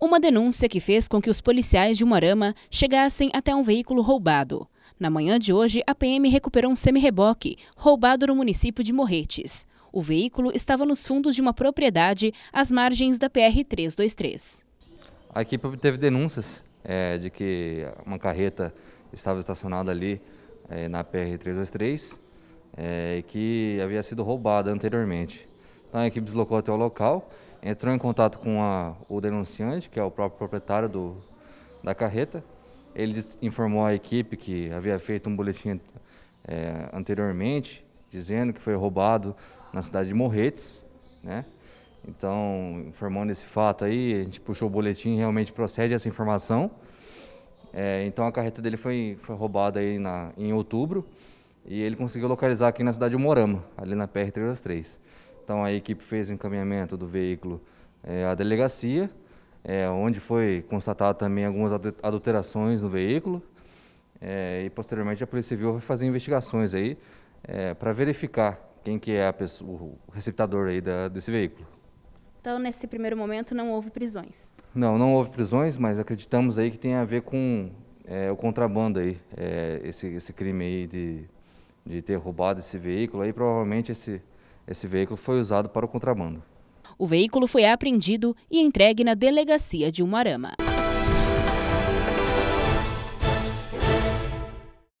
Uma denúncia que fez com que os policiais de Morama chegassem até um veículo roubado. Na manhã de hoje, a PM recuperou um semi-reboque roubado no município de Morretes. O veículo estava nos fundos de uma propriedade às margens da PR-323. A equipe obteve denúncias é, de que uma carreta estava estacionada ali é, na PR-323 é, que havia sido roubada anteriormente. Então a equipe deslocou até o local entrou em contato com a, o denunciante, que é o próprio proprietário do, da carreta. Ele informou a equipe que havia feito um boletim é, anteriormente, dizendo que foi roubado na cidade de Morretes, né? Então, informando esse fato aí, a gente puxou o boletim, realmente procede essa informação. É, então, a carreta dele foi, foi roubada aí na, em outubro e ele conseguiu localizar aqui na cidade de Morama, ali na PR-323. Então a equipe fez o encaminhamento do veículo é, à delegacia, é, onde foi constatado também algumas adulterações no veículo. É, e posteriormente a Polícia Civil vai fazer investigações aí para verificar quem que é pessoa, o receptador aí da, desse veículo. Então, nesse primeiro momento, não houve prisões? Não, não houve prisões, mas acreditamos aí que tem a ver com o contrabando aí, esse, esse crime aí de, de ter roubado esse veículo aí, provavelmente esse, esse veículo foi usado para o contrabando. O veículo foi apreendido e entregue na delegacia de Umarama.